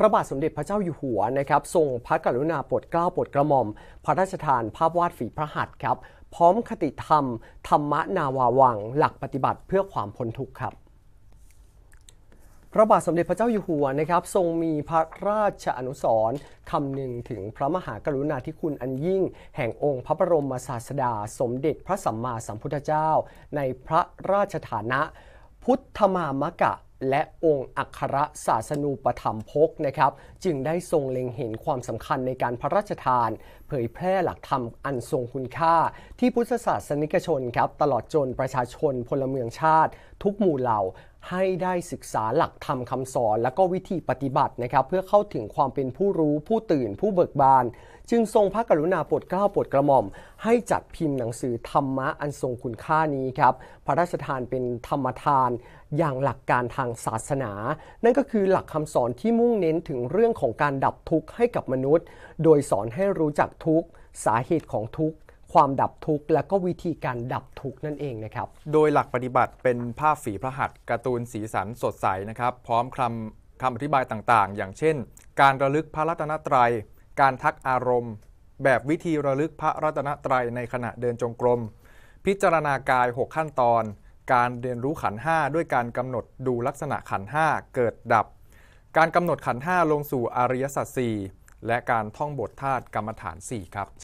พระบาทสมเด็จพระเจ้าอยู่หัวนะครับ ทรงพระกรุณาโปรดเกล้าโปรดกระหม่อม พระราชทานภาพวาดฝีพระหัตถ์ครับพร้อมคติธรรมธรรมนาวาวังหลักปฏิบัติเพื่อความพ้นทุกข์ครับ พระบาทสมเด็จพระเจ้าอยู่หัวนะครับ ทรงมีพระราชอนุสรณ์คำหนึ่งถึงพระมหากรุณาธิคุณอันยิ่ง แห่งองค์พระบรมศาสดา สมเด็จพระสัมมาสัมพุทธเจ้า ในพระราชฐานะ พุทธมามกะและองค์อัครศาสนูปถรมพกนะครับ จึงได้ทรงเล็งเห็นความสำคัญในการพระราชทาน เผยแพร่หลักธรรมอันทรงคุณค่า ที่พุทธศาสนิกชนครับตลอดจนประชาชนพลเมืองชาติทุกหมู่เหล่าให้ได้ศึกษาหลักธรรมคำสอน และก็วิธีปฏิบัตินะครับ เพื่อเข้าถึงความเป็นผู้รู้ผู้ตื่นผู้เบิกบานจึงทรงพระกรุณาโปรดเกล้าโปรดกระหม่อม ให้จัดพิมพ์หนังสือธรรมะอันทรงคุณค่านี้ครับ พระราชทานเป็นธรรมทาน อย่างหลักการทางศาสนา นั่นก็คือหลักคำสอนที่มุ่งเน้นถึงเรื่องของการดับทุกข์ให้กับมนุษย์ โดยสอนให้รู้จักทุกข์ สาเหตุของทุกข์ความดับทุกข์และก็วิธีการดับทุกข์นั่นเองนะครับ โดยหลักปฏิบัติเป็นภาพฝีพระหัตถ์การ์ตูนสีสันสดใสนะครับ พร้อมคำคำอธิบายต่าง ๆ อย่างเช่น การระลึกพระรัตนตรัย การทักอารมณ์ แบบวิธีระลึกพระรัตนตรัยในขณะเดินจงกรม พิจารณากาย 6 ขั้นตอน การเรียนรู้ขันห้าด้วยการกำหนดดูลักษณะขันห้าเกิดดับ การกำหนดขันห้าลงสู่อริยสัจสี่และการท่องบทธาตุกรรมฐาน 4 ครับ